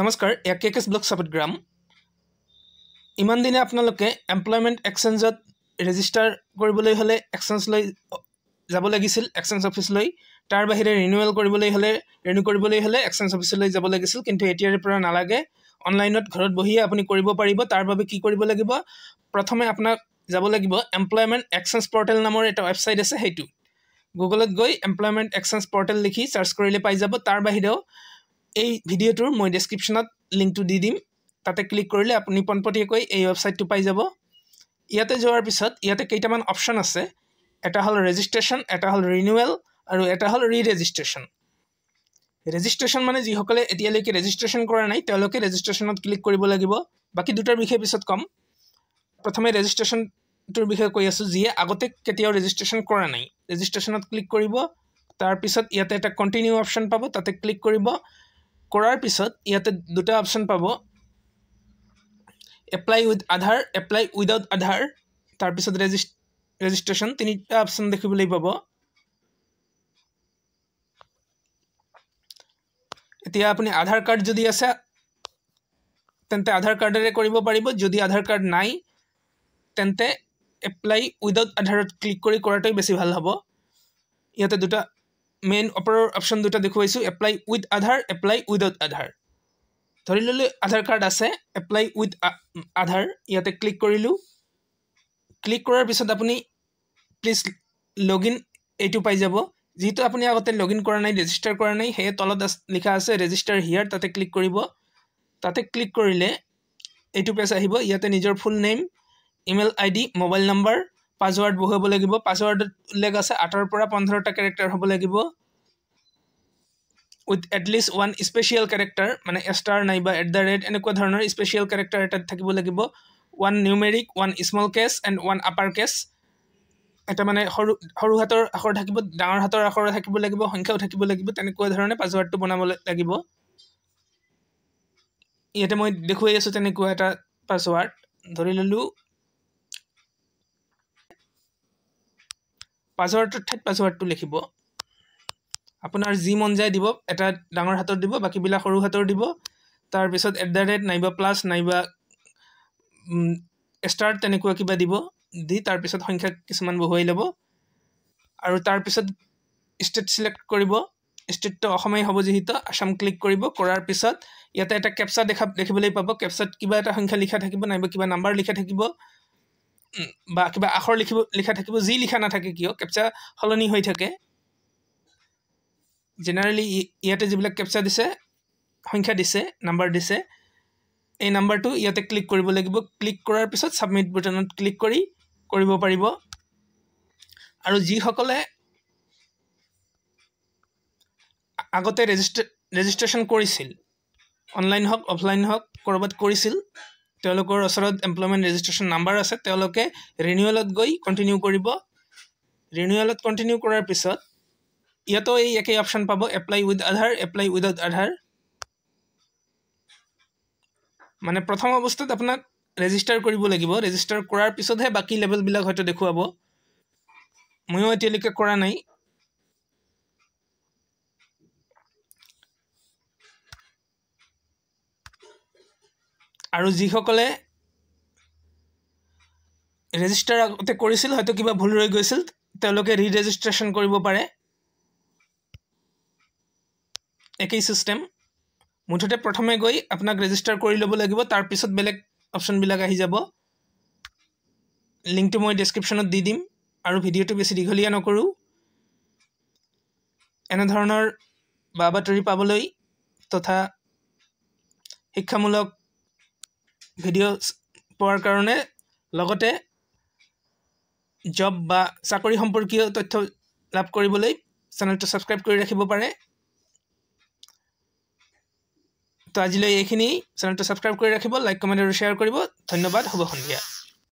নমস্কাৰ এয়া কে cash block চাবিতগ্ৰাম ইমান দিনে আপোনালোকে এমপ্লয়মেণ্ট এক্সেঞ্জত ৰেজিষ্টাৰ কৰিবলৈ হ'লে এক্সেঞ্জলৈ যাব লাগিছিল এক্সেঞ্জ অফিচলৈ তাৰ বাহিৰে ৰিনিউৱেল কৰিবলৈ হ'লে ৰিনিউ কৰিবলৈ হ'লে এক্সেঞ্জ অফিচলৈ যাব লাগিছিল কিন্তু এতিয়াৰে পৰা নালাগে অনলাইনত ঘৰত বহিয়ে আপুনি কৰিব পাৰিব তাৰ বাবে কি কৰিব লাগিব প্ৰথমে আপোনাক যাব লাগিব এমপ্লয়মেণ্ট এক্সেঞ্জ পৰ্টেল নামৰ এটা ৱেবছাইট আছে সেইটো গুগলত গৈ এমপ্লয়মেণ্ট এক্সেঞ্জ পৰ্টেল লিখি চাৰ্চ কৰিলে পাই যাব তাৰ বাহিৰেও এই ভিডিঅ'টোৰ মই ডেছক্ৰিপশ্যনত লিংকটো দি দিম তাতে ক্লিক কৰিলে আপুনি পোনপটীয়াকৈ এই ৱেবছাইটটো পাই যাব ইয়াতে যোৱাৰ পিছত ইয়াতে কেইটামান অপশ্যন আছে এটা হ'ল ৰেজিষ্ট্ৰেশ্যন এটা হ'ল ৰিনিউৱেল আৰু এটা হ'ল ৰি ৰেজিষ্ট্ৰেশ্যন ৰেজিষ্ট্ৰেশ্যন মানে যিসকলে এতিয়ালৈকে ৰেজিষ্ট্ৰেশ্যন কৰা নাই তেওঁলোকে ৰেজিষ্ট্ৰেশ্যনত ক্লিক কৰিব লাগিব বাকী দুটাৰ বিষয়ে পিছত ক'ম প্ৰথমে ৰেজিষ্ট্ৰেশ্যনটোৰ বিষয়ে কৈ আছোঁ যিয়ে আগতে কেতিয়াও ৰেজিষ্ট্ৰেশ্যন কৰা নাই ৰেজিষ্ট্ৰেশ্যনত ক্লিক কৰিব তাৰপিছত ইয়াতে এটা কণ্টিনিউ অপশ্যন পাব তাতে ক্লিক কৰিব কৰাৰ পিছত ইয়াতে দুটা অপশ্যন পাব apply with Aadhaar apply without Aadhaar তাৰপিছত ৰেজিষ্ট ৰেজিষ্ট্ৰেশ্যন তিনিটা অপশ্যন দেখিবলৈ পাব এতিয়া আপুনি আধাৰ কাৰ্ড যদি আছে তেন্তে আধাৰ কাৰ্ডেৰে কৰিব পাৰিব যদি আধাৰ কাৰ্ড নাই তেন্তে এপ্লাই উইদাউট আধাৰত ক্লিক কৰি কৰাটোৱে বেছি ভাল হ'ব ইয়াতে দুটা মেইন অপাৰৰ অপশ্যন দুটা দেখুৱাইছোঁ apply with Aadhaar apply without Aadhaar ধৰি ল'লোঁ আধাৰ কাৰ্ড আছে এপ্লাই উইথ আধাৰ ইয়াতে ক্লিক কৰিলোঁ ক্লিক কৰাৰ পিছত আপুনি প্লিজ লগ ইন এইটো পাই যাব যিহেতু আপুনি আগতে লগ ইন কৰা নাই ৰেজিষ্টাৰ কৰা নাই সেয়ে তলত লিখা আছে ৰেজিষ্টাৰ হিয়াৰ তাতে ক্লিক কৰিব তাতে ক্লিক কৰিলে এইটো পেজ আহিব ইয়াতে নিজৰ full name email I D mobile number password বহুৱাব লাগিব পাছৱৰ্ডত উল্লেখ আছে আঠৰ পৰা পোন্ধৰটা কেৰেক্টাৰ হ'ব লাগিব with at least one special character মানে এষ্টাৰ নাইবা এট দ্য ৰেট এনেকুৱা ধৰণৰ স্পেচিয়েল কেৰেক্টাৰ এটাত থাকিব লাগিব one numeric one small case and one upper case এটা মানে সৰু সৰু হাতৰ আখৰ থাকিব ডাঙৰ হাতৰ আখৰ থাকিব লাগিব সংখ্যাও থাকিব লাগিব তেনেকুৱা ধৰণে পাছৱৰ্ডটো বনাব লাগিব ইয়াতে মই দেখুৱাই আছোঁ তেনেকুৱা এটা পাছৱৰ্ড ধৰি ল'লোঁ পাছৱৰ্ডটোৰ ঠাইত পাছৱাৰ্ডটো লিখিব আপোনাৰ যি মন যায় দিব এটা ডাঙৰ হাতৰ দিব বাকীবিলাক সৰু হাতৰ দিব তাৰপিছত এট দ্য ৰেট নাইবা প্লাছ নাইবা ষ্টাৰ্ট তেনেকুৱা কিবা দিব দি তাৰপিছত সংখ্যা কিছুমান বহুৱাই ল'ব আৰু তাৰপিছত ষ্টেট চিলেক্ট কৰিব ষ্টেটটো অসমেই হ'ব যিহেতু আসাম ক্লিক কৰিব কৰাৰ পিছত ইয়াতে এটা কেপচা দেখা দেখিবলৈ পাব কেপচাত কিবা এটা সংখ্যা লিখা থাকিব নাইবা কিবা নাম্বাৰ লিখা থাকিব বা কিবা আখৰ লিখিব লিখা থাকিব যি লিখা নাথাকে কিয় কেপচা সলনি হৈ থাকে জেনেৰেলি ইয়াতে যিবিলাক কেপচা দিছে সংখ্যা দিছে নাম্বাৰ দিছে এই নাম্বাৰটো ইয়াতে ক্লিক কৰিব লাগিব ক্লিক কৰাৰ পিছত ছাবমিট বুটনত ক্লিক কৰি কৰিব পাৰিব আৰু যিসকলে আগতে ৰেজিষ্ট্ৰে ৰেজিষ্ট্ৰেশ্যন কৰিছিল অনলাইন হওক অফলাইন হওক ক'ৰবাত কৰিছিল তেওঁলোকৰ ওচৰত এমপ্লয়মেণ্ট ৰেজিষ্ট্ৰেশ্যন নাম্বাৰ আছে তেওঁলোকে ৰিনিউৱেলত গৈ কণ্টিনিউ কৰিব ৰিনিউৱেলত কণ্টিনিউ কৰাৰ পিছত ইয়াতো এই একেই অপশ্যন পাব apply with Aadhaar apply without Aadhaar মানে প্ৰথম অৱস্থাত আপোনাক ৰেজিষ্টাৰ কৰিব লাগিব ৰেজিষ্টাৰ কৰাৰ পিছতহে বাকী লেভেলবিলাক হয়তো দেখুৱাব ময়ো এতিয়ালৈকে কৰা নাই আৰু যিসকলে ৰেজিষ্টাৰ আগতে কৰিছিল হয়তো কিবা ভুল ৰৈ গৈছিল তেওঁলোকে ৰি ৰেজিষ্ট্ৰেশ্যন কৰিব পাৰে একেই ছিষ্টেম মুঠতে প্ৰথমে গৈ আপোনাক ৰেজিষ্টাৰ কৰি ল'ব লাগিব তাৰপিছত বেলেগ অপশ্যনবিলাক আহি যাব লিংকটো মই ডেছক্ৰিপশ্যনত দি দিম আৰু ভিডিঅ'টো বেছি দীঘলীয়া নকৰোঁ এনেধৰণৰ বা বাতৰি পাবলৈ তথা শিক্ষামূলক ভিডিঅ' পোৱাৰ কাৰণে লগতে জব বা চাকৰি সম্পৰ্কীয় তথ্য লাভ কৰিবলৈ চেনেলটো ছাবস্ক্ৰাইব কৰি ৰাখিব পাৰে তো আজিলৈ এইখিনি চেনেলটো ছাবস্ক্ৰাইব কৰি ৰাখিব লাইক কমেণ্ট আৰু শ্বেয়াৰ কৰিব ধন্যবাদ হ'ব সন্ধিয়া